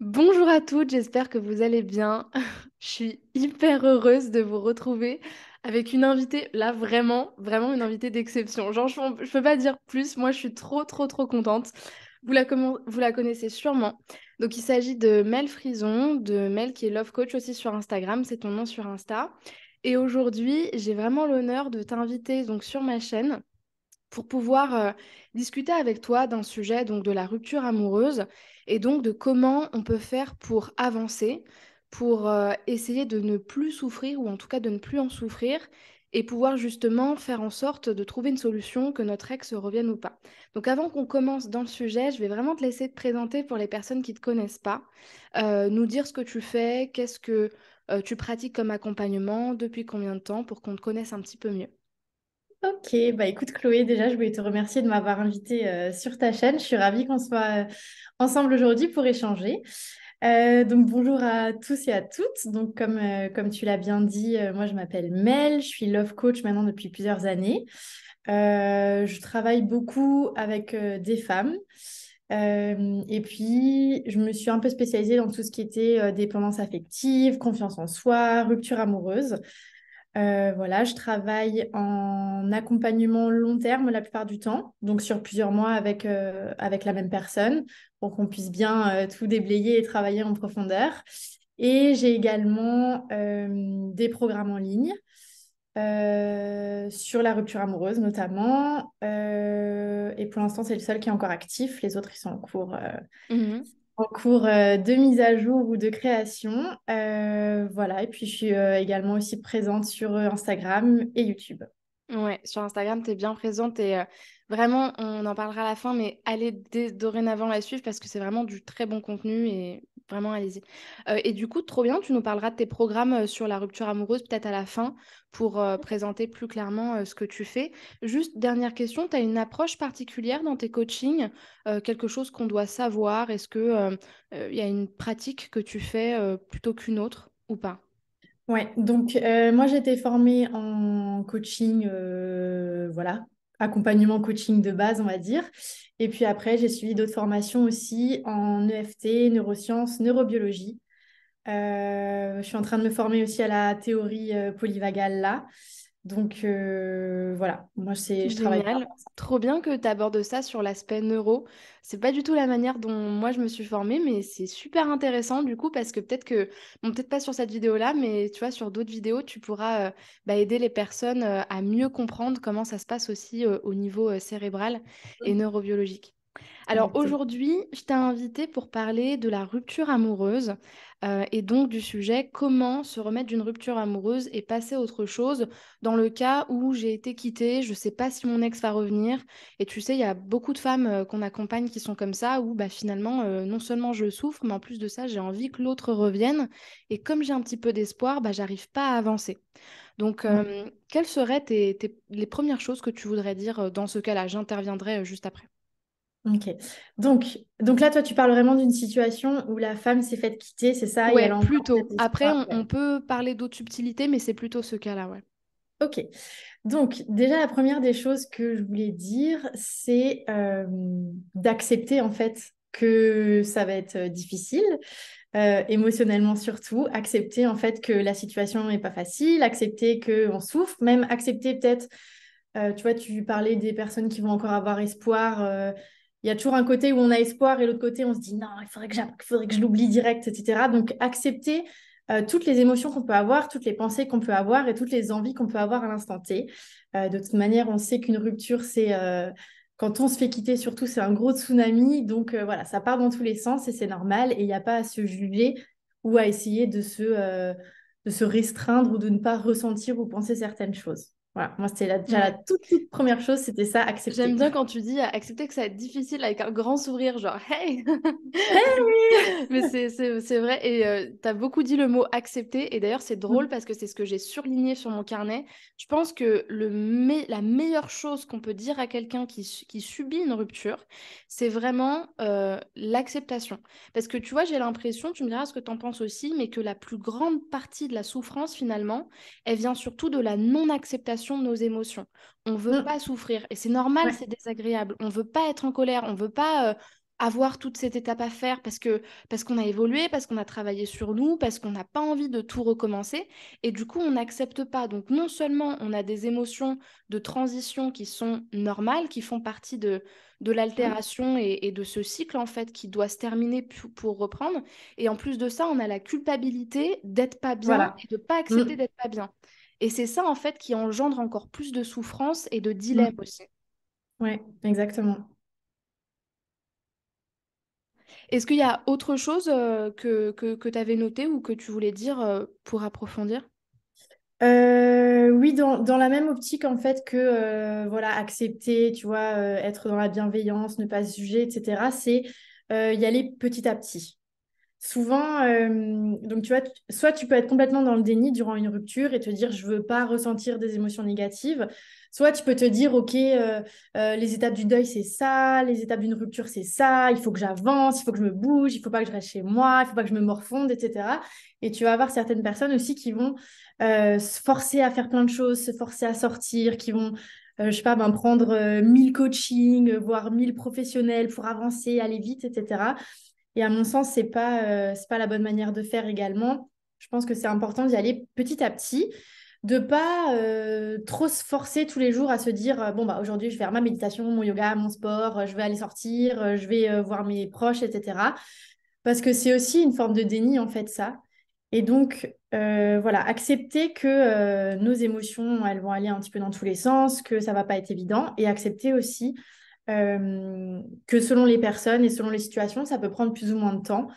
Bonjour à toutes, j'espère que vous allez bien. Je suis hyper heureuse de vous retrouver avec une invitée, là vraiment, vraiment une invitée d'exception. Genre, je ne peux pas dire plus, moi je suis trop, trop, trop contente. Vous la, vous la connaissez sûrement. Donc il s'agit de Mel Frison, de Mel qui est Love Coach aussi sur Instagram, c'est ton nom sur Insta. Et aujourd'hui, j'ai vraiment l'honneur de t'inviter donc sur ma chaîne pour pouvoir euh, discuter avec toi d'un sujet, donc de la rupture amoureuse, et donc de comment on peut faire pour avancer, pour euh, essayer de ne plus souffrir, ou en tout cas de ne plus en souffrir, et pouvoir justement faire en sorte de trouver une solution, que notre ex revienne ou pas. Donc avant qu'on commence dans le sujet, je vais vraiment te laisser te présenter pour les personnes qui ne te connaissent pas, euh, nous dire ce que tu fais, qu'est-ce que tu pratiques comme accompagnement, depuis combien de temps, pour qu'on te connaisse un petit peu mieux. Ok, bah écoute Chloé, déjà je voulais te remercier de m'avoir invitée euh, sur ta chaîne. Je suis ravie qu'on soit euh, ensemble aujourd'hui pour échanger. Euh, donc bonjour à tous et à toutes. Donc comme, comme tu l'as bien dit, moi je m'appelle Mel, je suis love coach maintenant depuis plusieurs années. je travaille beaucoup avec des femmes. et puis, je me suis un peu spécialisée dans tout ce qui était dépendance affective, confiance en soi, rupture amoureuse. Euh, voilà, je travaille en accompagnement long terme la plupart du temps, donc sur plusieurs mois avec, euh, avec la même personne pour qu'on puisse bien euh, tout déblayer et travailler en profondeur. Et j'ai également des programmes en ligne sur la rupture amoureuse notamment. et pour l'instant, c'est le seul qui est encore actif. Les autres, ils sont en cours. Mmh en cours euh, de mise à jour ou de création. Euh, voilà, et puis je suis euh, également aussi présente sur Instagram et YouTube. Ouais, sur Instagram, tu es bien présente et vraiment, on en parlera à la fin, mais allez dorénavant la suivre parce que c'est vraiment du très bon contenu et Vraiment, allez-y. Euh, et du coup, trop bien, tu nous parleras de tes programmes euh, sur la rupture amoureuse peut-être à la fin pour euh, mmh. présenter plus clairement ce que tu fais. Juste, dernière question, tu as une approche particulière dans tes coachings Quelque chose qu'on doit savoir Est-ce qu'il il y a une pratique que tu fais plutôt qu'une autre ou pas Ouais, donc moi j'ai été formée en coaching, voilà, accompagnement coaching de base, on va dire. Et puis après, j'ai suivi d'autres formations aussi en EFT, neurosciences, neurobiologie. Euh, je suis en train de me former aussi à la théorie euh, polyvagale là. Donc euh, voilà, moi c'est je travaille. Trop bien que tu abordes ça sur l'aspect neuro. C'est pas du tout la manière dont moi je me suis formée, mais c'est super intéressant du coup parce que peut-être que, peut-être pas sur cette vidéo là, mais tu vois sur d'autres vidéos tu pourras euh, bah, aider les personnes euh, à mieux comprendre comment ça se passe aussi au niveau cérébral et mm. neurobiologique. Alors aujourd'hui, je t'ai invité pour parler de la rupture amoureuse euh, et donc du sujet comment se remettre d'une rupture amoureuse et passer à autre chose dans le cas où j'ai été quittée, je ne sais pas si mon ex va revenir. Et tu sais, il y a beaucoup de femmes euh, qu'on accompagne qui sont comme ça, où bah, finalement, euh, non seulement je souffre, mais en plus de ça, j'ai envie que l'autre revienne. Et comme j'ai un petit peu d'espoir, bah, j'arrive pas à avancer. Donc, quelles seraient les premières choses que tu voudrais dire dans ce cas-là J'interviendrai juste après. Ok. Donc, donc là, toi, tu parles vraiment d'une situation où la femme s'est faite quitter, c'est ça Oui, plutôt. Après, on, peut parler d'autres subtilités, mais c'est plutôt ce cas-là, ouais. Ok. Donc, déjà, la première des choses que je voulais dire, c'est euh, d'accepter, en fait, que ça va être euh, difficile, euh, émotionnellement surtout, accepter, en fait, que la situation n'est pas facile, accepter qu'on souffre, même accepter peut-être... tu vois, tu parlais des personnes qui vont encore avoir espoir il y a toujours un côté où on a espoir et l'autre côté, on se dit non, il faudrait que, faudrait je l'oublie direct, etc. Donc, accepter euh, toutes les émotions qu'on peut avoir, toutes les pensées qu'on peut avoir et toutes les envies qu'on peut avoir à l'instant T. Euh, de toute manière, on sait qu'une rupture, c'est euh, quand on se fait quitter, surtout, c'est un gros tsunami. Donc voilà, ça part dans tous les sens et c'est normal. Et il n'y a pas à se juger ou à essayer de se, de se restreindre ou de ne pas ressentir ou penser certaines choses. Voilà, moi, c'était la, déjà la toute, première chose, c'était ça, accepter. J'aime bien quand tu dis accepter que ça va être difficile avec un grand sourire, genre hey, Mais c'est vrai, et euh, tu as beaucoup dit le mot accepter, et d'ailleurs, c'est mmh. drôle parce que c'est ce que j'ai surligné sur mon carnet. Je pense que le la meilleure chose qu'on peut dire à quelqu'un qui, qui, subit une rupture, c'est vraiment euh, l'acceptation. Parce que tu vois, j'ai l'impression, tu me diras ce que tu en penses aussi, mais que la plus grande partie de la souffrance, finalement, elle vient surtout de la non-acceptation de nos émotions. On veut mm. pas souffrir et c'est normal, c'est désagréable. On veut pas être en colère, on ne veut pas euh, avoir toute cette étape à faire parce que parce qu'on a évolué, parce qu'on a travaillé sur nous, parce qu'on n'a pas envie de tout recommencer et du coup on n'accepte pas. Donc non seulement on a des émotions de transition qui sont normales, qui font partie de de mm. l'altération et, de ce cycle en fait qui doit se terminer pour reprendre et en plus de ça on a la culpabilité d'être pas bien et de pas accepter mm. d'être pas bien. Et c'est ça, en fait, qui engendre encore plus de souffrance et de mmh. dilemme aussi. Oui, exactement. Est-ce qu'il y a autre chose euh, que, que, tu avais noté ou que tu voulais dire euh, pour approfondir euh, oui, dans, dans, la même optique en fait que voilà accepter, tu vois, être dans la bienveillance, ne pas se juger, etc. C'est y aller petit à petit souvent, euh, donc tu soit tu peux être complètement dans le déni durant une rupture et te dire je veux pas ressentir des émotions négatives, soit tu peux te dire ok, euh, euh, les étapes du deuil c'est ça, les étapes d'une rupture c'est ça, il faut que j'avance, il faut que je me bouge, il faut pas que je reste chez moi, il faut pas que je me morfonde, etc. Et tu vas avoir certaines personnes aussi qui vont se forcer à faire plein de choses, se forcer à sortir, qui vont je sais pas, ben, prendre 1000 coachings, voire 1000 professionnels pour avancer, aller vite, etc. Et à mon sens, c'est pas euh, pas la bonne manière de faire également. Je pense que c'est important d'y aller petit à petit, de pas euh, trop se forcer tous les jours à se dire euh, bon bah aujourd'hui je vais faire ma méditation, mon yoga, mon sport, je vais aller sortir, je vais voir mes proches, etc. Parce que c'est aussi une forme de déni en fait ça. Et donc, voilà, accepter que nos émotions, elles vont aller un petit peu dans tous les sens, que ça va pas être évident, et accepter aussi euh, que selon les personnes et selon les situations, ça peut prendre plus ou moins de temps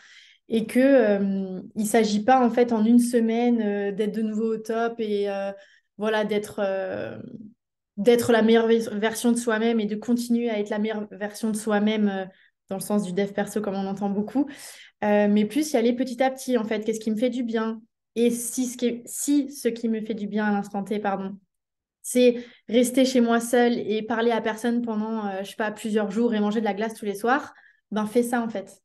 et que euh, il s'agit pas en fait en une semaine euh, d'être de nouveau au top et voilà d'être d'être la meilleure version de soi-même et de continuer à être la meilleure version de soi-même dans le sens du dev perso comme on entend beaucoup mais plus y aller petit à petit en fait qu'est-ce qui me fait du bien et si ce qui si ce qui me fait du bien à l'instant T pardon c'est rester chez moi seul et parler à personne pendant, euh, je sais pas, plusieurs jours et manger de la glace tous les soirs, ben fais ça en fait.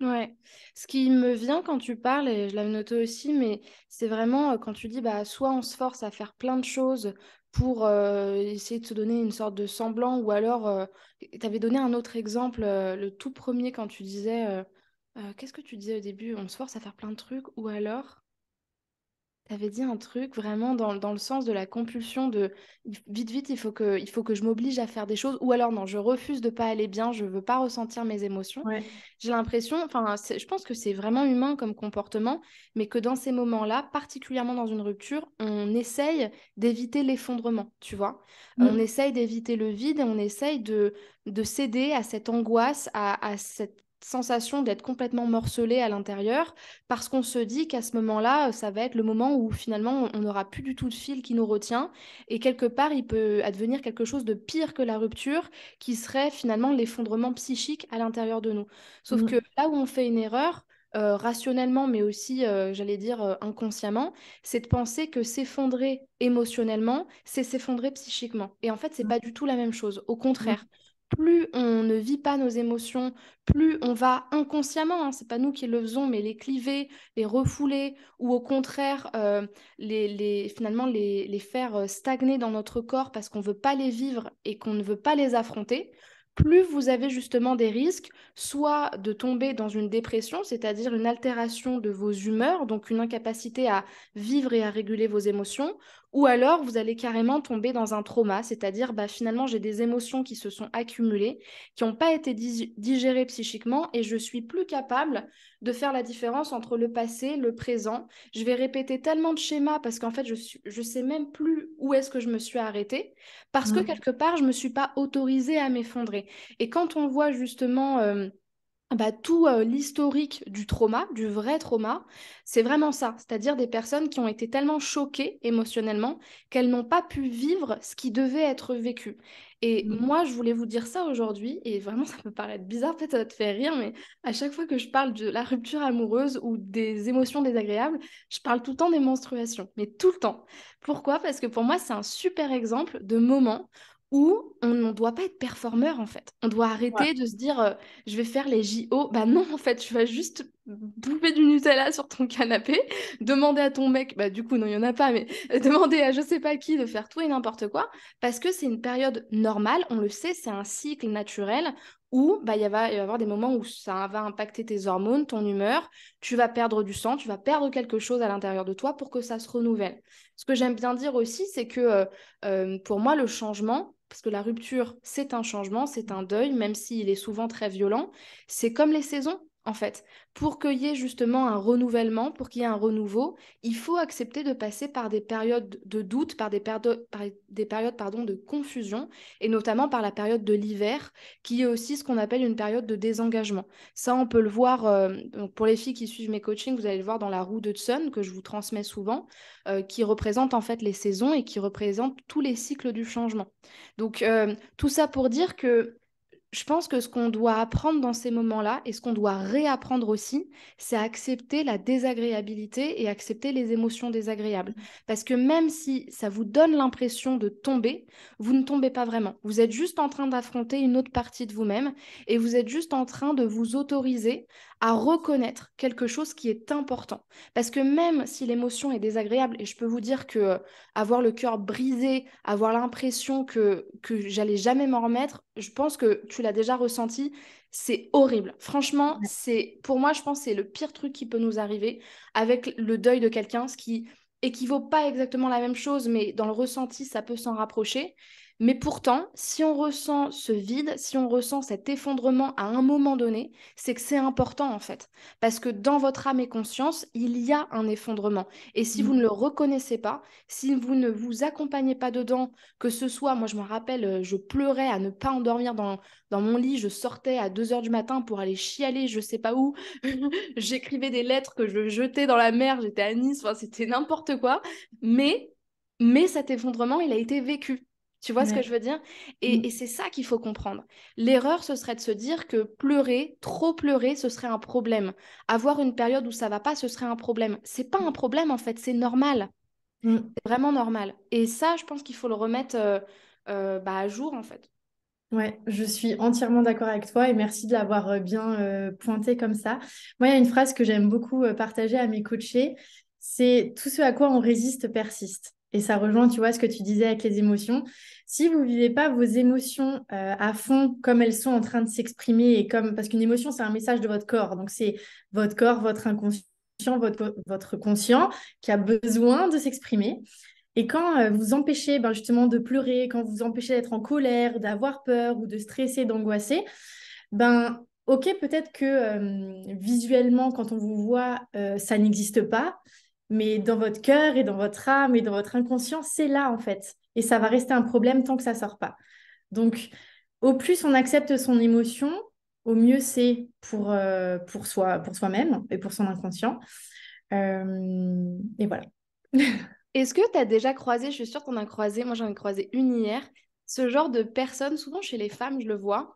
Ouais, ce qui me vient quand tu parles, et je l'avais noté aussi, mais c'est vraiment euh, quand tu dis, bah, soit on se force à faire plein de choses pour euh, essayer de se donner une sorte de semblant, ou alors, t'avais avais donné un autre exemple, le tout premier quand tu disais, qu'est-ce que tu disais au début, on se force à faire plein de trucs, ou alors, tu avais dit un truc vraiment dans, le sens de la compulsion de vite, vite, il faut que, il faut que je m'oblige à faire des choses. Ou alors, non, je refuse de pas aller bien, je veux pas ressentir mes émotions. J'ai l'impression, enfin, je pense que c'est vraiment humain comme comportement, mais que dans ces moments-là, particulièrement dans une rupture, on essaye d'éviter l'effondrement, tu vois. Mm. On essaye d'éviter le vide et on essaye de, de céder à cette angoisse, à, à cette sensation d'être complètement morcelé à l'intérieur parce qu'on se dit qu'à ce moment-là, ça va être le moment où finalement on n'aura plus du tout de fil qui nous retient et quelque part il peut advenir quelque chose de pire que la rupture qui serait finalement l'effondrement psychique à l'intérieur de nous. Sauf mmh. que là où on fait une erreur, euh, rationnellement, mais aussi, euh, j'allais dire, euh, inconsciemment, c'est de penser que s'effondrer émotionnellement, c'est s'effondrer psychiquement. Et en fait, c'est mmh. pas du tout la même chose. Au contraire, mmh plus on ne vit pas nos émotions, plus on va inconsciemment, hein, c'est pas nous qui le faisons, mais les cliver, les refouler, ou au contraire, euh, les, finalement les, les, faire euh, stagner dans notre corps parce qu'on ne veut pas les vivre et qu'on ne veut pas les affronter, plus vous avez justement des risques, soit de tomber dans une dépression, c'est-à-dire une altération de vos humeurs, donc une incapacité à vivre et à réguler vos émotions, ou alors, vous allez carrément tomber dans un trauma, c'est-à-dire bah, finalement, j'ai des émotions qui se sont accumulées, qui n'ont pas été digérées psychiquement, et je suis plus capable de faire la différence entre le passé, le présent. Je vais répéter tellement de schémas parce qu'en fait, je ne sais même plus où est-ce que je me suis arrêtée, parce que quelque part, je ne me suis pas autorisée à m'effondrer. Et quand on voit justement... Euh, ah bah, tout l'historique du trauma, du vrai trauma, c'est vraiment ça, c'est-à-dire des personnes qui ont été tellement choquées émotionnellement qu'elles n'ont pas pu vivre ce qui devait être vécu. Et mmh moi, je voulais vous dire ça aujourd'hui, et vraiment, ça peut paraître bizarre, peut-être ça va te faire rire, mais à chaque fois que je parle de la rupture amoureuse ou des émotions désagréables, je parle tout le temps des menstruations, mais tout le temps. Pourquoi Parce que pour moi, c'est un super exemple de moment où on ne doit pas être performeur en fait. On doit arrêter de se dire euh, je vais faire les JO. Bah non, en fait, tu vas juste bouffer du Nutella sur ton canapé, demander à ton mec, bah du coup, non, il n'y en a pas, mais demander à je sais pas qui de faire tout et n'importe quoi, parce que c'est une période normale, on le sait, c'est un cycle naturel où bah, il va y avoir des moments où ça va impacter tes hormones, ton humeur, tu vas perdre du sang, tu vas perdre quelque chose à l'intérieur de toi pour que ça se renouvelle. Ce que j'aime bien dire aussi, c'est que euh, euh, pour moi, le changement, parce que la rupture, c'est un changement, c'est un deuil, même s'il est souvent très violent, c'est comme les saisons en fait. Pour qu'il y ait justement un renouvellement, pour qu'il y ait un renouveau, il faut accepter de passer par des périodes de doute, par des, périodes, de confusion, et notamment par la période de l'hiver, qui est aussi ce qu'on appelle une période de désengagement. Ça, on peut le voir, euh, pour les filles qui suivent mes coachings, vous allez le voir dans la roue d'Hudson, que je vous transmets souvent, euh, qui représente en fait les saisons et qui représente tous les cycles du changement. Donc, euh, tout ça pour dire que je pense que ce qu'on doit apprendre dans ces moments-là et ce qu'on doit réapprendre aussi, c'est accepter la désagréabilité et accepter les émotions désagréables. Parce que même si ça vous donne l'impression de tomber, vous ne tombez pas vraiment. Vous êtes juste en train d'affronter une autre partie de vous-même et vous êtes juste en train de vous autoriser à reconnaître quelque chose qui est important. Parce que même si l'émotion est désagréable, et je peux vous dire que euh, avoir le cœur brisé, avoir l'impression que, que j'allais jamais m'en remettre, je pense que tu déjà ressenti, c'est horrible. Franchement, c'est pour moi, je pense, c'est le pire truc qui peut nous arriver avec le deuil de quelqu'un, ce qui équivaut pas exactement la même chose, mais dans le ressenti, ça peut s'en rapprocher. Mais pourtant, si on ressent ce vide, si on ressent cet effondrement à un moment donné, c'est que c'est important en fait. Parce que dans votre âme et conscience, il y a un effondrement. Et si vous mmh. ne le reconnaissez pas, si vous ne vous accompagnez pas dedans, que ce soit, moi je me rappelle, euh, je pleurais à ne pas endormir dans, dans mon lit, je sortais à 2h du matin pour aller chialer je sais pas où, j'écrivais des lettres que je jetais dans la mer, j'étais à Nice, enfin c'était n'importe quoi. Mais, mais cet effondrement, il a été vécu. Tu vois ce que je veux dire mmh. et, c'est ça qu'il faut comprendre. L'erreur, ce serait de se dire que pleurer, trop pleurer, ce serait un problème. Avoir une période où ça va pas, ce serait un problème. C'est pas un problème en fait, c'est normal. Mmh. C'est vraiment normal. Et ça, je pense qu'il faut le remettre euh, euh, bah, à jour en fait. Ouais, je suis entièrement d'accord avec toi et merci de l'avoir euh, bien pointé comme ça. Moi, il y a une phrase que j'aime beaucoup partager à mes coachés, c'est tout ce à quoi on résiste persiste. Et ça rejoint, tu vois, ce que tu disais avec les émotions. Si vous ne vivez pas vos émotions euh, à fond, comme elles sont en train de s'exprimer, et comme parce qu'une émotion, c'est un message de votre corps. Donc, c'est votre corps, votre inconscient, votre, votre conscient qui a besoin de s'exprimer. Et quand euh, vous empêchez ben, justement de pleurer, quand vous empêchez d'être en colère, d'avoir peur ou de stresser, d'angoisser, ben ok, peut-être que euh, visuellement, quand on vous voit, ça n'existe pas mais dans votre cœur et dans votre âme et dans votre inconscient, c'est là en fait. Et ça va rester un problème tant que ça sort pas. Donc, au plus on accepte son émotion, au mieux c'est pour, euh, pour, soi, pour soi-même et pour son inconscient. Euh, et voilà. Est-ce que tu as déjà croisé, je suis sûre qu'on a croisé, moi j'en ai croisé une hier, ce genre de personnes, souvent chez les femmes, je le vois,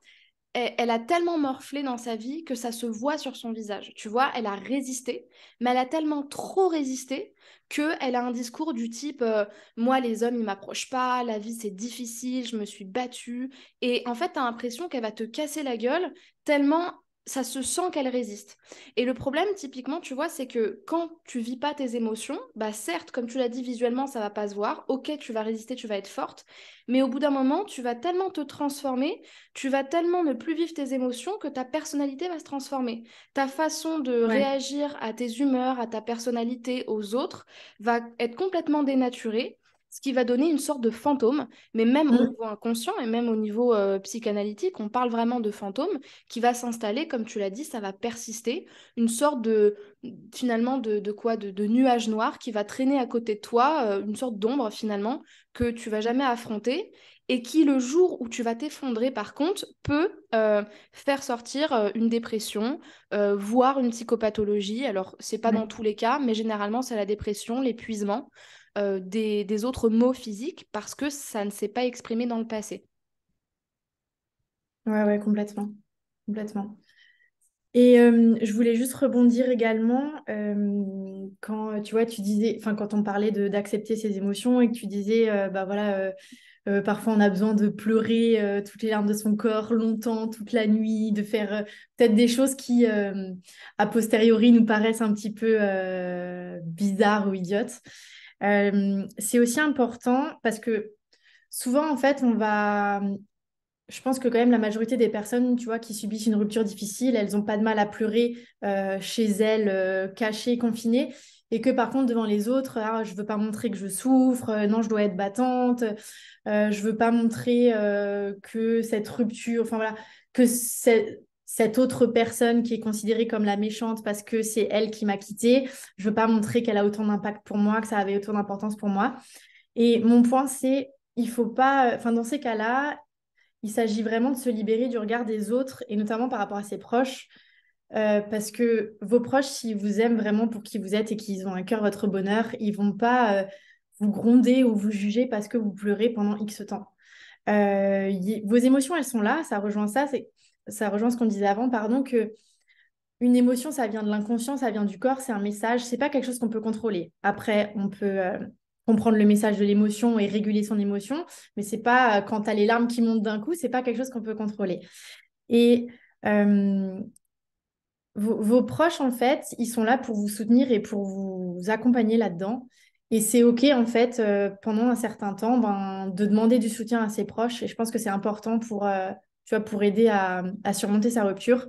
elle, a tellement morflé dans sa vie que ça se voit sur son visage. Tu vois, elle a résisté, mais elle a tellement trop résisté que elle a un discours du type euh, Moi, les hommes, ils m'approchent pas, la vie, c'est difficile, je me suis battue. Et en fait, tu as l'impression qu'elle va te casser la gueule tellement ça se sent qu'elle résiste. Et le problème, typiquement, tu vois, c'est que quand tu vis pas tes émotions, bah certes, comme tu l'as dit visuellement, ça va pas se voir. Ok, tu vas résister, tu vas être forte, mais au bout d'un moment, tu vas tellement te transformer, tu vas tellement ne plus vivre tes émotions que ta personnalité va se transformer. Ta façon de réagir à tes humeurs, à ta personnalité, aux autres, va être complètement dénaturée ce qui va donner une sorte de fantôme, mais même au mmh. niveau inconscient et même au niveau euh, psychanalytique, on parle vraiment de fantôme qui va s'installer, comme tu l'as dit, ça va persister, une sorte de, finalement, de, quoi de, nuage noir qui va traîner à côté de toi, euh, une sorte d'ombre finalement, que tu vas jamais affronter et qui, le jour où tu vas t'effondrer, par contre, peut euh, faire sortir une dépression, voire une psychopathologie. Alors, c'est pas mmh. dans tous les cas, mais généralement, c'est la dépression, l'épuisement. Euh, des, autres mots physiques parce que ça ne s'est pas exprimé dans le passé. Ouais, ouais, complètement. Complètement. Et euh, je voulais juste rebondir également euh, quand tu vois, tu disais, enfin quand on parlait d'accepter ses émotions et que tu disais, bah voilà, parfois on a besoin de pleurer toutes les larmes de son corps longtemps, toute la nuit, de faire peut-être des choses qui a posteriori nous paraissent un petit peu bizarres ou idiotes c'est aussi important parce que souvent, en fait, on va. Je pense que quand même la majorité des personnes, tu vois, qui subissent une rupture difficile, elles n'ont pas de mal à pleurer chez elles, cachées, confinées, et que par contre devant les autres, je «Ah, je veux pas montrer que je souffre, euh, non, je dois être battante, euh, je veux pas montrer que cette rupture, enfin voilà, que c'est cette autre personne qui est considérée comme la méchante parce que c'est elle qui m'a quittée. Je veux pas montrer qu'elle a autant d'impact pour moi, que ça avait autant d'importance pour moi. Et mon point, c'est il faut pas, enfin dans ces cas-là, il s'agit vraiment de se libérer du regard des autres et notamment par rapport à ses proches. Euh, parce que vos proches, s'ils vous aiment vraiment pour qui vous êtes et qu'ils ont à cœur votre bonheur, ils vont pas euh, vous gronder ou vous juger parce que vous pleurez pendant X temps. Euh, vos émotions, elles sont là, ça rejoint ça. C'est ça rejoint ce qu'on disait avant, pardon, que une émotion, ça vient de l'inconscient, ça vient du corps, c'est un message, c'est pas quelque chose qu'on peut contrôler. Après, on peut euh, comprendre le message de l'émotion et réguler son émotion, mais c'est pas euh, quand tu as les larmes qui montent d'un coup, c'est pas quelque chose qu'on peut contrôler. Et euh, vos, proches, en fait, ils sont là pour vous soutenir et pour vous accompagner là-dedans. Et c'est OK, en fait, pendant un certain temps, ben, de demander du soutien à ses proches. Et je pense que c'est important pour, tu pour aider à, surmonter sa rupture,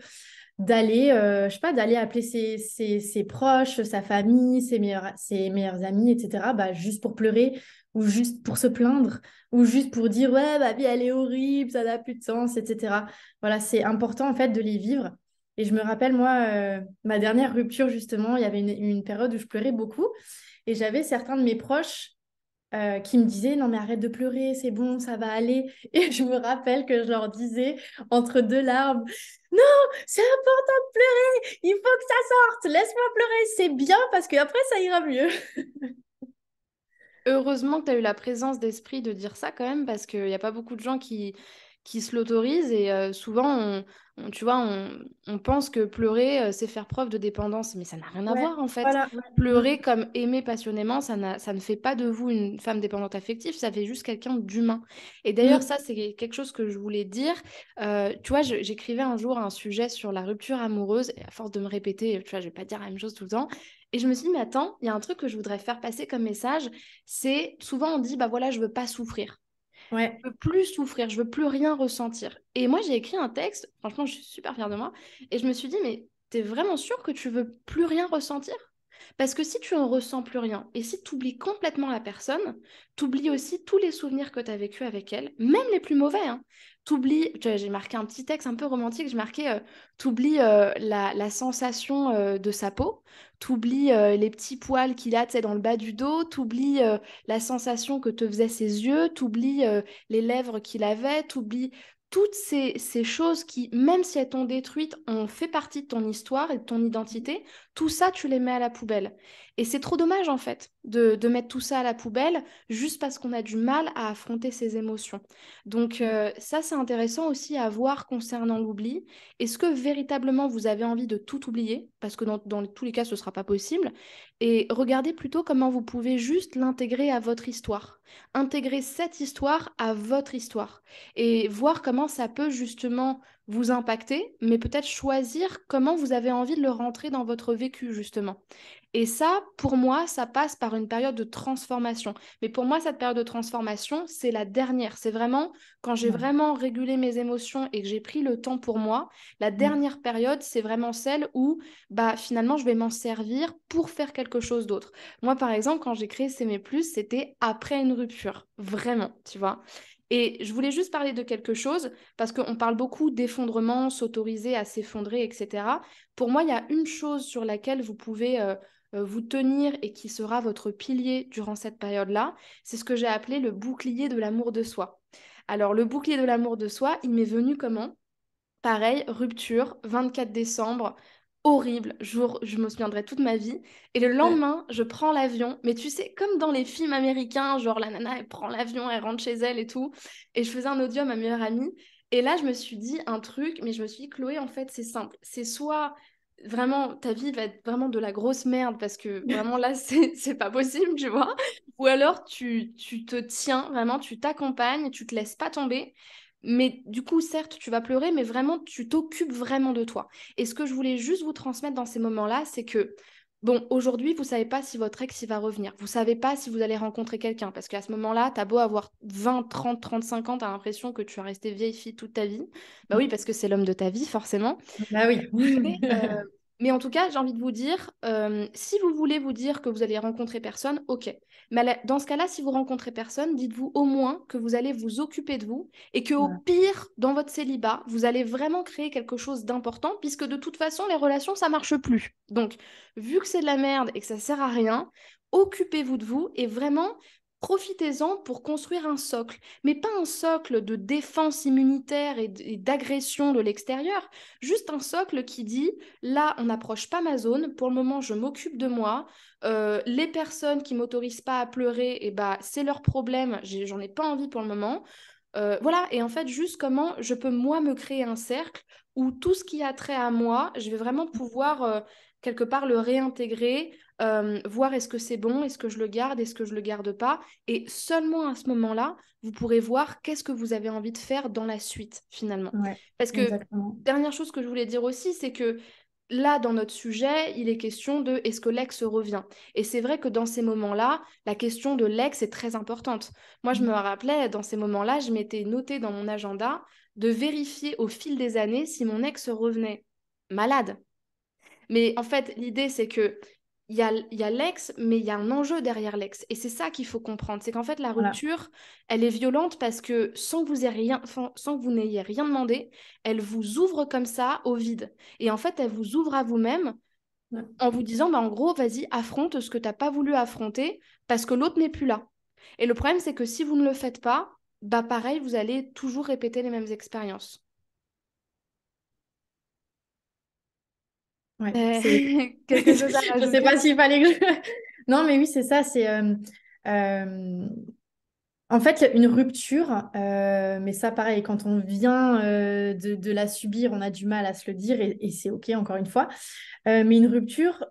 d'aller, euh, je sais pas, d'aller appeler ses, proches, sa famille, ses meilleurs, amis, etc., bah, juste pour pleurer ou juste pour se plaindre ou juste pour dire ouais, ma vie, elle est horrible, ça n'a plus de sens, etc. Voilà, c'est important en fait de les vivre. Et je me rappelle, moi, euh, ma dernière rupture, justement, il y avait une, une période où je pleurais beaucoup et j'avais certains de mes proches euh, qui me disaient non mais arrête de pleurer, c'est bon, ça va aller. Et je me rappelle que je leur disais entre deux larmes, non, c'est important de pleurer, il faut que ça sorte, laisse-moi pleurer, c'est bien parce que après ça ira mieux. Heureusement que tu as eu la présence d'esprit de dire ça quand même parce qu'il n'y a pas beaucoup de gens qui qui se l'autorise Et euh, souvent, on, tu vois, on, pense que pleurer, euh, c'est faire preuve de dépendance, mais ça n'a rien à voir en fait. Pleurer mm. comme aimer passionnément, ça, ça ne fait pas de vous une femme dépendante affective, ça fait juste quelqu'un d'humain. Et mm. d'ailleurs, ça, c'est quelque chose que je voulais dire. Euh, tu vois, j'écrivais un jour un sujet sur la rupture amoureuse, et à force de me répéter, tu vois, je vais pas dire la même chose tout le temps. Et je me suis dit, mais attends, il y a un truc que je voudrais faire passer comme message, c'est souvent on dit, bah voilà, je veux pas souffrir. Ouais. Je veux plus souffrir, je veux plus rien ressentir. Et moi, j'ai écrit un texte, franchement, je suis super fière de moi, et je me suis dit, mais t'es vraiment sûre que tu veux plus rien ressentir parce que si tu en ressens plus rien et si tu oublies complètement la personne, tu oublies aussi tous les souvenirs que tu as vécu avec elle, même les plus mauvais. Hein t'oublies, j'ai marqué un petit texte un peu romantique, j'ai marqué, euh, t'oublies euh, la, sensation euh, de sa peau, t'oublies les petits poils qu'il a, dans le bas du dos, t'oublies la sensation que te faisaient ses yeux, t'oublies les lèvres qu'il avait, t'oublies toutes ces, ces, choses qui, même si elles t'ont détruite, ont fait partie de ton histoire et de ton identité, tout ça, tu les mets à la poubelle. Et c'est trop dommage, en fait, de, mettre tout ça à la poubelle juste parce qu'on a du mal à affronter ses émotions. Donc, euh, ça, c'est intéressant aussi à voir concernant l'oubli. Est-ce que véritablement vous avez envie de tout oublier Parce que dans, dans tous les cas, ce ne sera pas possible. Et regardez plutôt comment vous pouvez juste l'intégrer à votre histoire. Intégrer cette histoire à votre histoire. Et voir comment ça peut justement vous impacter, mais peut-être choisir comment vous avez envie de le rentrer dans votre vécu, justement. Et ça, pour moi, ça passe par une période de transformation. Mais pour moi, cette période de transformation, c'est la dernière. C'est vraiment quand j'ai vraiment régulé mes émotions et que j'ai pris le temps pour moi. La dernière période, c'est vraiment celle où bah, finalement, je vais m'en servir pour faire quelque chose d'autre. Moi, par exemple, quand j'ai créé mes plus, c'était après une rupture. Vraiment, tu vois. Et je voulais juste parler de quelque chose, parce qu'on parle beaucoup d'effondrement, s'autoriser à s'effondrer, etc. Pour moi, il y a une chose sur laquelle vous pouvez euh, euh, vous tenir et qui sera votre pilier durant cette période-là, c'est ce que j'ai appelé le bouclier de l'amour de soi. Alors le bouclier de l'amour de soi, il m'est venu comment Pareil, rupture, 24 décembre, horrible, jour, je me souviendrai toute ma vie. Et le lendemain, je prends l'avion, mais tu sais, comme dans les films américains, genre la nana, elle prend l'avion, elle rentre chez elle et tout. Et je faisais un audio à ma meilleure amie. Et là, je me suis dit un truc, mais je me suis dit, Chloé, en fait, c'est simple. C'est soit vraiment, ta vie va être vraiment de la grosse merde parce que vraiment là, c'est pas possible, tu vois. Ou alors, tu, tu te tiens, vraiment, tu t'accompagnes, tu te laisses pas tomber. Mais du coup, certes, tu vas pleurer, mais vraiment, tu t'occupes vraiment de toi. Et ce que je voulais juste vous transmettre dans ces moments-là, c'est que Bon, aujourd'hui, vous savez pas si votre ex il va revenir. Vous savez pas si vous allez rencontrer quelqu'un. Parce qu'à ce moment-là, t'as beau avoir 20, 30, 35 ans, tu l'impression que tu as resté vieille fille toute ta vie. Bah oui, mm. parce que c'est l'homme de ta vie, forcément. Bah oui. Euh, mais en tout cas, j'ai envie de vous dire, euh, si vous voulez vous dire que vous allez rencontrer personne, ok. Mais dans ce cas-là, si vous rencontrez personne, dites-vous au moins que vous allez vous occuper de vous et que au pire, dans votre célibat, vous allez vraiment créer quelque chose d'important, puisque de toute façon, les relations, ça marche plus. Donc, vu que c'est de la merde et que ça sert à rien, occupez-vous de vous et vraiment profitez-en pour construire un socle, mais pas un socle de défense immunitaire et d'agression de l'extérieur, juste un socle qui dit, là, on n'approche pas ma zone, pour le moment, je m'occupe de moi, euh, les personnes qui m'autorisent pas à pleurer, eh ben, c'est leur problème, j'en ai pas envie pour le moment. Euh, voilà, et en fait, juste comment je peux, moi, me créer un cercle où tout ce qui a trait à moi, je vais vraiment pouvoir, euh, quelque part, le réintégrer, euh, voir est-ce que c'est bon, est-ce que je le garde, est-ce que je le garde pas. Et seulement à ce moment-là, vous pourrez voir qu'est-ce que vous avez envie de faire dans la suite finalement. Parce que dernière chose que je voulais dire aussi, c'est que là, dans notre sujet, il est question de est-ce que l'ex revient Et c'est vrai que dans ces moments-là, la question de l'ex est très importante. Moi, je me mm-hmm. rappelais, dans ces moments-là, je m'étais noté dans mon agenda de vérifier au fil des années si mon ex revenait malade. Mais en fait, l'idée, c'est que il y a, l'ex, mais il y a un enjeu derrière l'ex. Et c'est ça qu'il faut comprendre. C'est qu'en fait, la rupture, elle est violente parce que sans que vous rien, sans vous n'ayez rien demandé, elle vous ouvre comme ça au vide. Et en fait, elle vous ouvre à vous-même en vous disant, bah, en gros, vas-y, affronte ce que tu n'as pas voulu affronter parce que l'autre n'est plus là. Et le problème, c'est que si vous ne le faites pas, bah pareil, vous allez toujours répéter les mêmes expériences. Euh, je ne sais pas s'il fallait que Non, mais oui, c'est ça. C'est euh, euh en fait une rupture, euh, mais ça, pareil, quand on vient de, la subir, on a du mal à se le dire et, c'est OK, encore une fois. mais une rupture,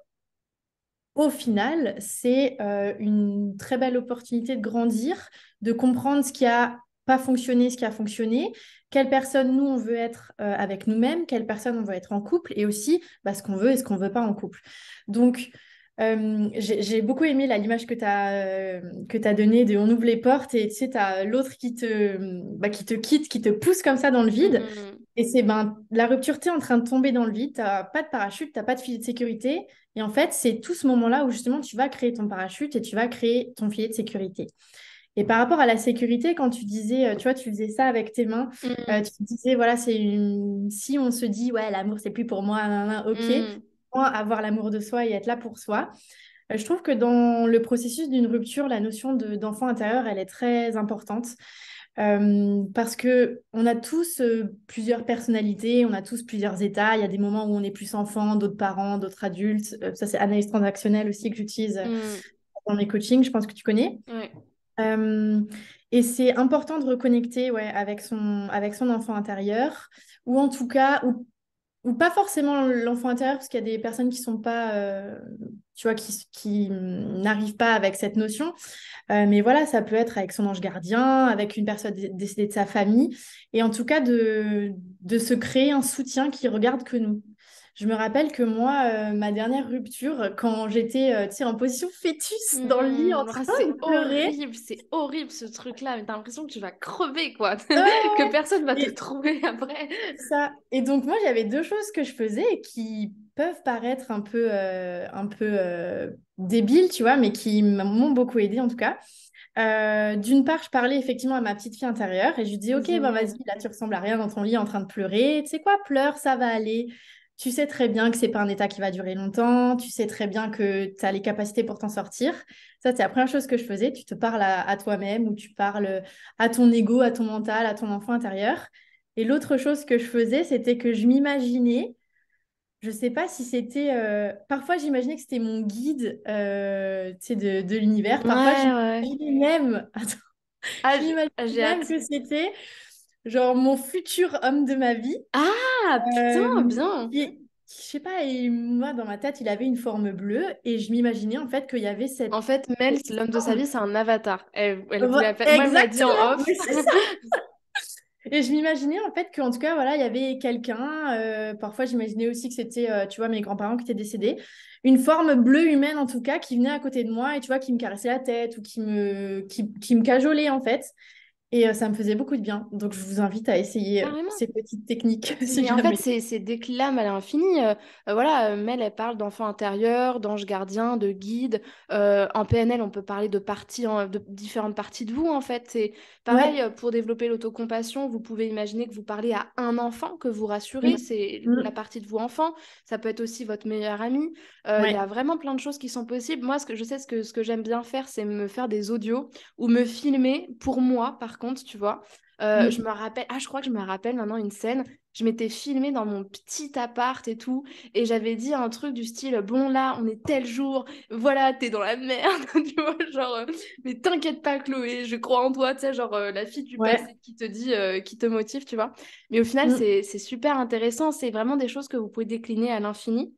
au final, c'est une très belle opportunité de grandir, de comprendre ce qu'il y a pas fonctionné ce qui a fonctionné, quelle personne nous on veut être euh, avec nous-mêmes, quelle personne on veut être en couple et aussi bah, ce qu'on veut et ce qu'on veut pas en couple. Donc euh, j'ai beaucoup aimé l'image que tu as, euh, as donnée de on ouvre les portes et tu sais, tu as l'autre qui, te, bah, qui te quitte, qui te pousse comme ça dans le vide. Mmh. Et c'est ben, la rupture, tu es en train de tomber dans le vide, tu pas de parachute, tu pas de filet de sécurité. Et en fait, c'est tout ce moment-là où justement tu vas créer ton parachute et tu vas créer ton filet de sécurité. Et par rapport à la sécurité, quand tu disais, euh, tu vois, tu faisais ça avec tes mains, mm. euh, tu disais, voilà, c'est une... si on se dit, ouais, l'amour, c'est plus pour moi, ok, moi, mm. avoir l'amour de soi et être là pour soi. Euh, je trouve que dans le processus d'une rupture, la notion d'enfant intérieur, elle est très importante. parce que on a tous plusieurs personnalités, on a tous plusieurs états. Il y a des moments où on est plus enfant, d'autres parents, d'autres adultes. ça, c'est analyse transactionnelle aussi que j'utilise mm. dans mes coachings. Je pense que tu connais. Oui. Euh, et c'est important de reconnecter ouais, avec, son, avec son enfant intérieur, ou en tout cas, ou, pas forcément l'enfant intérieur, parce qu'il y a des personnes qui sont pas, euh, tu vois, qui, qui n'arrivent pas avec cette notion. Euh, mais voilà, ça peut être avec son ange gardien, avec une personne décédée de sa famille, et en tout cas de, de se créer un soutien qui regarde que nous. Je me rappelle que moi, euh, ma dernière rupture, quand j'étais euh, en position fœtus dans le lit en mmh, train de pleurer. horrible, c'est horrible ce truc-là. Mais t'as l'impression que tu vas crever, quoi. que personne va te trouver après. Ça. Et donc, moi, j'avais deux choses que je faisais qui peuvent paraître un peu, euh, un peu débiles, tu vois, mais qui m'ont beaucoup aidé en tout cas. d'une part, je parlais effectivement à ma petite fille intérieure et je lui dis Ok, bah, mmh vas-y, là tu ressembles à rien dans ton lit en train de pleurer. Tu sais quoi, pleure, ça va aller tu sais très bien que c'est pas un état qui va durer longtemps, tu sais très bien que tu as les capacités pour t'en sortir. Ça, c'est la première chose que je faisais. Tu te parles à, toi-même ou tu parles euh, à ton ego, à ton mental, à ton enfant intérieur. Et l'autre chose que je faisais, c'était que je m'imaginais, je sais pas si c'était. Euh, parfois, j'imaginais que c'était mon guide euh, de, de l'univers. Parfois, j'imaginais même. Attends. Ah, même que c'était genre mon futur homme de ma vie. Ah ah, putain, euh, bien. je sais pas, moi, dans ma tête, il avait une forme bleue et je m'imaginais en fait qu'il y avait cette. En fait, Mel, l'homme de sa vie, c'est un avatar. Elle, en off. et je m'imaginais en fait qu'en tout cas, voilà, il y avait quelqu'un. Euh, parfois, j'imaginais aussi que c'était, euh, tu vois, mes grands-parents qui étaient décédés. Une forme bleue humaine en tout cas qui venait à côté de moi et tu vois, qui me caressait la tête ou qui me, qui, qui me cajolait en fait. Et euh, ça me faisait beaucoup de bien. Donc, je vous invite à essayer euh, ces petites techniques. Si en fait, c'est, c'est des à l'infini. Euh, voilà, Mel, elle parle d'enfant intérieur, d'ange gardien, de guide. en PNL, on peut parler de, parties de différentes parties de vous, en fait. C'est pareil, pour développer l'autocompassion, vous pouvez imaginer que vous parlez à un enfant, que vous rassurez. Mmh. C'est mmh. la partie de vous enfant. Ça peut être aussi votre meilleur ami. Il y a vraiment plein de choses qui sont possibles. Moi, ce que je sais, ce que, ce que j'aime bien faire, c'est me faire des audios ou me filmer pour moi, par tu vois. Euh, mm. Je me rappelle, ah, je crois que je me rappelle maintenant une scène. Je m'étais filmée dans mon petit appart et tout, et j'avais dit un truc du style Bon, là, on est tel jour, voilà, t'es dans la merde, tu vois, genre, euh, mais t'inquiète pas, Chloé, je crois en toi, tu sais, genre, euh, la fille du passé qui te dit, qui te motive, tu vois. Mais au final, mm. c'est super intéressant, c'est vraiment des choses que vous pouvez décliner à l'infini.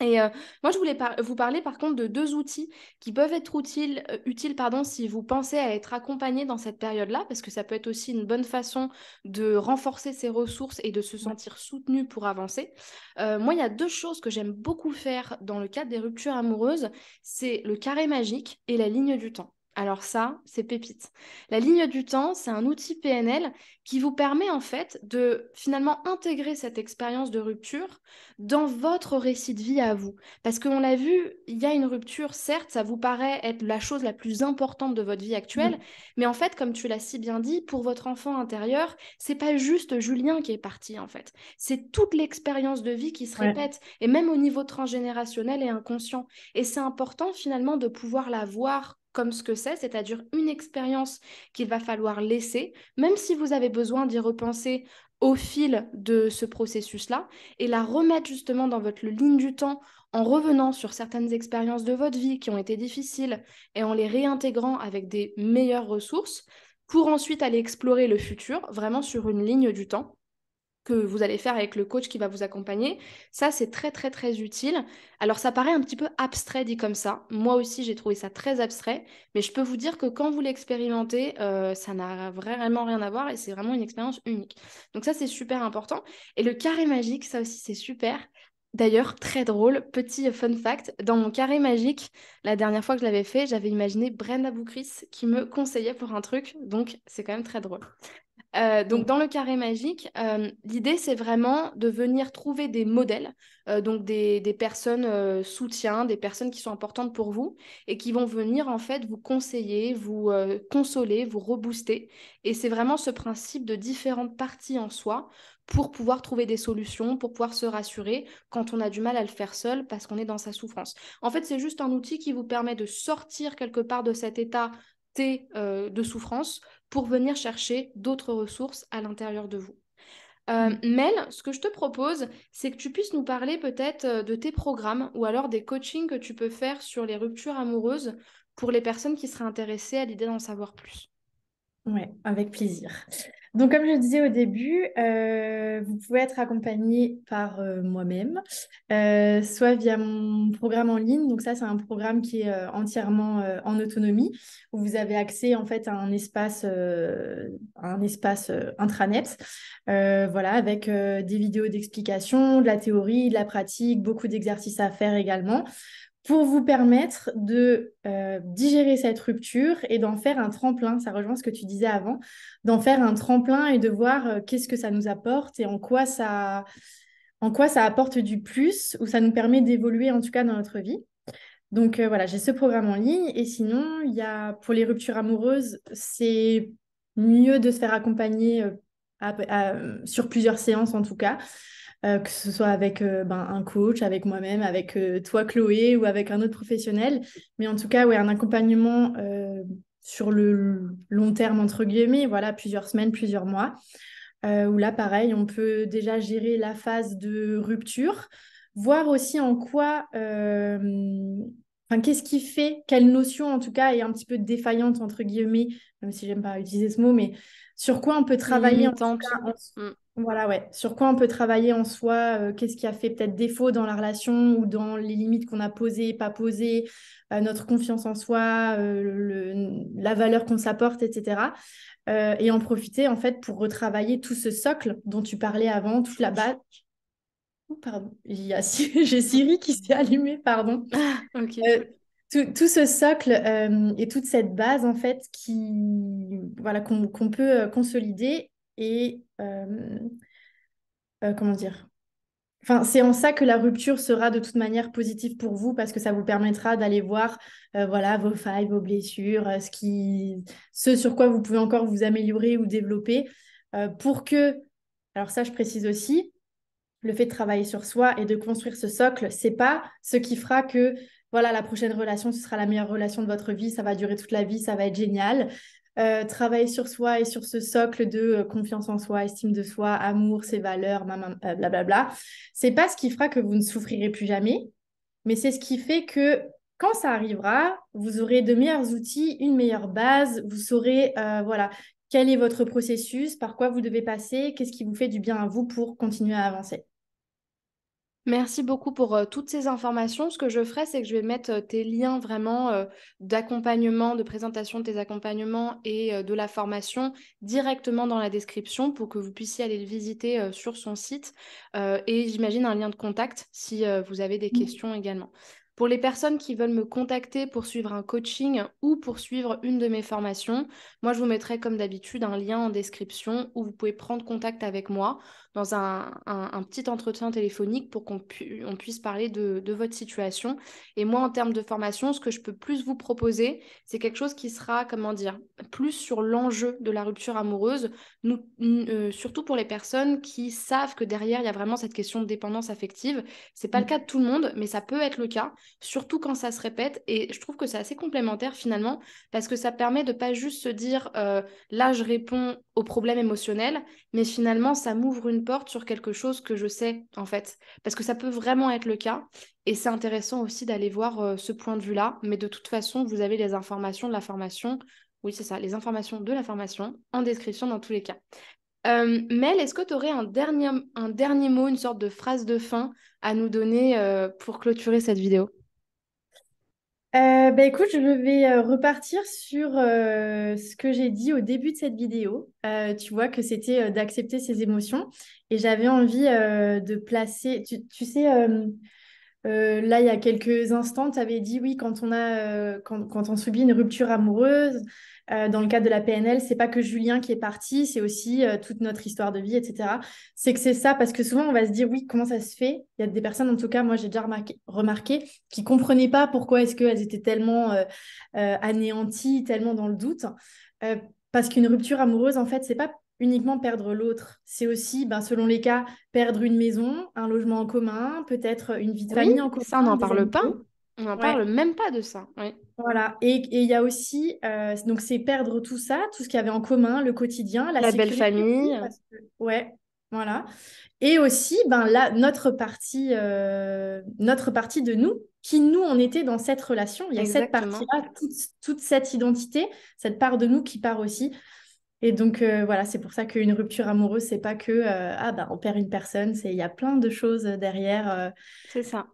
Et euh, moi, je voulais vous parler par contre de deux outils qui peuvent être utiles, euh, utiles pardon, si vous pensez à être accompagné dans cette période-là, parce que ça peut être aussi une bonne façon de renforcer ses ressources et de se sentir soutenu pour avancer. Euh, moi, il y a deux choses que j'aime beaucoup faire dans le cadre des ruptures amoureuses, c'est le carré magique et la ligne du temps. Alors ça, c'est pépite. La ligne du temps, c'est un outil PNL qui vous permet en fait de finalement intégrer cette expérience de rupture dans votre récit de vie à vous. Parce qu'on l'a vu, il y a une rupture, certes, ça vous paraît être la chose la plus importante de votre vie actuelle, mm. mais en fait, comme tu l'as si bien dit, pour votre enfant intérieur, c'est pas juste Julien qui est parti en fait. C'est toute l'expérience de vie qui se répète, et même au niveau transgénérationnel et inconscient. Et c'est important finalement de pouvoir la voir comme ce que c'est, c'est-à-dire une expérience qu'il va falloir laisser, même si vous avez besoin d'y repenser au fil de ce processus-là, et la remettre justement dans votre ligne du temps en revenant sur certaines expériences de votre vie qui ont été difficiles et en les réintégrant avec des meilleures ressources, pour ensuite aller explorer le futur vraiment sur une ligne du temps que vous allez faire avec le coach qui va vous accompagner. Ça, c'est très, très, très utile. Alors, ça paraît un petit peu abstrait dit comme ça. Moi aussi, j'ai trouvé ça très abstrait, mais je peux vous dire que quand vous l'expérimentez, euh, ça n'a vraiment rien à voir et c'est vraiment une expérience unique. Donc, ça, c'est super important. Et le carré magique, ça aussi, c'est super. D'ailleurs, très drôle, petit fun fact, dans mon carré magique, la dernière fois que je l'avais fait, j'avais imaginé Brenda Boucris qui me conseillait pour un truc, donc c'est quand même très drôle. Euh, donc dans le carré magique, euh, l'idée c'est vraiment de venir trouver des modèles, euh, donc des, personnes soutien, des personnes qui sont importantes pour vous et qui vont venir en fait vous conseiller, vous consoler, vous rebooster. Et c'est vraiment ce principe de différentes parties en soi pour pouvoir trouver des solutions, pour pouvoir se rassurer quand on a du mal à le faire seul parce qu'on est dans sa souffrance. En fait, c'est juste un outil qui vous permet de sortir quelque part de cet état T de souffrance pour venir chercher d'autres ressources à l'intérieur de vous. Euh, hmm. Mel, ce que je te propose, c'est que tu puisses nous parler peut-être euh, de tes programmes ou alors des coachings que tu peux faire sur les ruptures amoureuses pour les personnes qui seraient intéressées à l'idée d'en savoir plus. Oui, avec plaisir. Donc, comme je disais au début, euh, vous pouvez être accompagné par euh, moi-même, euh, soit via mon programme en ligne. Donc, ça, c'est un programme qui est entièrement en autonomie, où vous avez accès en fait à un espace, un espace intranet, voilà, avec des vidéos d'explication, de la théorie, de la pratique, beaucoup d'exercices à faire également pour vous permettre de euh, digérer cette rupture et d'en faire un tremplin. Ça rejoint ce que tu disais avant, d'en faire un tremplin et de voir euh, qu'est-ce que ça nous apporte et en quoi ça, en quoi ça apporte du plus ou ça nous permet d'évoluer en tout cas dans notre vie. Donc euh, voilà, j'ai ce programme en ligne et sinon, il y a pour les ruptures amoureuses, c'est mieux de se faire accompagner sur plusieurs séances en tout cas. Euh, que ce soit avec euh, ben, un coach, avec moi-même, avec euh, toi Chloé ou avec un autre professionnel. Mais en tout cas, ouais, un accompagnement sur le long terme, entre guillemets, voilà, plusieurs semaines, plusieurs mois, où là, pareil, on peut déjà gérer la phase de rupture, voir aussi en quoi... Enfin, qu'est-ce qui fait, quelle notion en tout cas est un petit peu défaillante entre guillemets, même si j'aime pas utiliser ce mot, mais sur quoi on peut travailler en, tant que... Voilà, ouais. Sur quoi on peut travailler en soi, euh, qu'est-ce qui a fait peut-être défaut dans la relation ou dans les limites qu'on a posées, pas posées, euh, notre confiance en soi, euh, la valeur qu'on s'apporte, etc. et en profiter en fait pour retravailler tout ce socle dont tu parlais avant, toute la base. Oh, pardon, j'ai Siri qui s'est allumée, pardon. Ah, ok. Tout, tout, ce socle et toute cette base en fait qui voilà qu'on peut consolider et euh, comment dire Enfin, c'est en ça que la rupture sera de toute manière positive pour vous parce que ça vous permettra d'aller voir euh, voilà vos failles, vos blessures, euh, ce, ce sur quoi vous pouvez encore vous améliorer ou développer pour que alors ça je précise aussi le fait de travailler sur soi et de construire ce socle, c'est pas ce qui fera que voilà, la prochaine relation, ce sera la meilleure relation de votre vie, ça va durer toute la vie, ça va être génial. Euh, travailler sur soi et sur ce socle de euh, confiance en soi, estime de soi, amour, ses valeurs, blablabla, euh, c'est pas ce qui fera que vous ne souffrirez plus jamais, mais c'est ce qui fait que quand ça arrivera, vous aurez de meilleurs outils, une meilleure base, vous saurez voilà quel est votre processus, par quoi vous devez passer, qu'est-ce qui vous fait du bien à vous pour continuer à avancer. Merci beaucoup pour euh, toutes ces informations. Ce que je ferai, c'est que je vais mettre euh, tes liens vraiment euh, d'accompagnement, de présentation de tes accompagnements et de la formation directement dans la description pour que vous puissiez aller le visiter sur son site. et j'imagine un lien de contact si vous avez des mmh. questions également. Pour les personnes qui veulent me contacter pour suivre un coaching ou pour suivre une de mes formations, moi je vous mettrai comme d'habitude un lien en description où vous pouvez prendre contact avec moi dans un, petit entretien téléphonique pour qu'on on puisse parler de, votre situation. Et moi, en termes de formation, ce que je peux plus vous proposer, c'est quelque chose qui sera, comment dire, plus sur l'enjeu de la rupture amoureuse, nous, euh, surtout pour les personnes qui savent que derrière, il y a vraiment cette question de dépendance affective. C'est pas le mmh. cas de tout le monde, mais ça peut être le cas, surtout quand ça se répète. Et je trouve que c'est assez complémentaire finalement, parce que ça permet de pas juste se dire, euh, là, je réponds aux problèmes émotionnels, mais finalement, ça m'ouvre une porte sur quelque chose que je sais, en fait, parce que ça peut vraiment être le cas, et c'est intéressant aussi d'aller voir euh, ce point de vue-là, mais de toute façon, vous avez les informations de la formation, oui, c'est ça, les informations de la formation en description dans tous les cas. Euh, Mel, est-ce que tu aurais un dernier, un dernier mot, une sorte de phrase de fin à nous donner euh, pour clôturer cette vidéo euh, bah écoute, je vais euh, repartir sur euh, ce que j'ai dit au début de cette vidéo. tu vois que c'était d'accepter ses émotions et j'avais envie de placer, tu sais, euh, là, il y a quelques instants, tu avais dit oui, quand on, a, euh, quand, on subit une rupture amoureuse, euh, dans le cadre de la PNL, c'est pas que Julien qui est parti, c'est aussi toute notre histoire de vie, etc. C'est que c'est ça, parce que souvent on va se dire oui, comment ça se fait Il y a des personnes, en tout cas, moi j'ai déjà remarqué, remarqué qui comprenaient pas pourquoi est-ce qu'elles étaient tellement anéanties, tellement dans le doute. parce qu'une rupture amoureuse, en fait, c'est pas uniquement perdre l'autre. C'est aussi, ben, selon les cas, perdre une maison, un logement en commun, peut-être une vie de famille en commun. Ça, on n'en parle pas. On n'en parle même pas de ça. Voilà. Et il y a aussi, euh, donc c'est perdre tout ça, tout ce qu'il y avait en commun, le quotidien, la, belle famille. ouais. Voilà. Et aussi, ben là, notre partie, euh, notre partie de nous, qui nous, on était dans cette relation. Il y a cette partie-là, toute, toute, cette identité, cette part de nous qui part aussi. Et donc euh, voilà, c'est pour ça qu'une rupture amoureuse, c'est pas que euh, ah bah on perd une personne, c'est il y a plein de choses euh, derrière. c'est ça.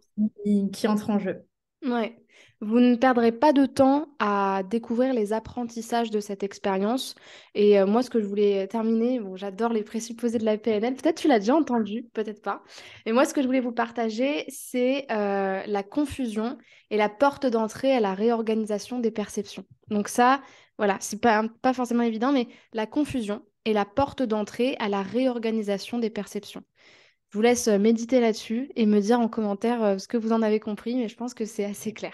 Qui, qui, entrent en jeu. Ouais. Vous ne perdrez pas de temps à découvrir les apprentissages de cette expérience. Et moi, ce que je voulais terminer, bon, j'adore les présupposés de la PNL. Peut-être tu l'as déjà entendu, peut-être pas. Mais moi, ce que je voulais vous partager, c'est la confusion et la porte d'entrée à la réorganisation des perceptions. Donc ça, voilà, c'est pas, pas forcément évident, mais la confusion est la porte d'entrée à la réorganisation des perceptions. Je vous laisse euh, méditer là-dessus et me dire en commentaire euh, ce que vous en avez compris, mais je pense que c'est assez clair.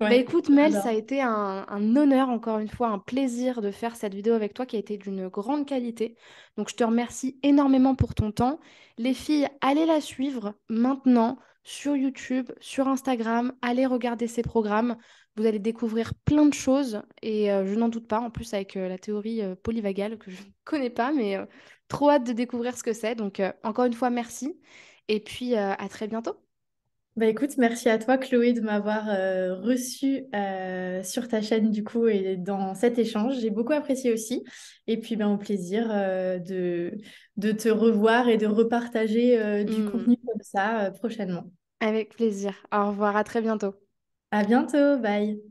Bah, écoute Mel, ça a été un, un, honneur, encore une fois, un plaisir de faire cette vidéo avec toi qui a été d'une grande qualité. Donc je te remercie énormément pour ton temps. Les filles, allez la suivre maintenant sur YouTube, sur Instagram, allez regarder ses programmes. Vous allez découvrir plein de choses et euh, je n'en doute pas, en plus avec euh, la théorie euh, polyvagale que je ne connais pas, mais trop hâte de découvrir ce que c'est. Donc encore une fois, merci et puis à très bientôt. Bah écoute, merci à toi Chloé de m'avoir reçu sur ta chaîne du coup et dans cet échange. J'ai beaucoup apprécié aussi. Et puis ben, au plaisir de, de te revoir et de repartager du mmh. contenu comme ça prochainement. Avec plaisir. Au revoir, à très bientôt. À bientôt, bye.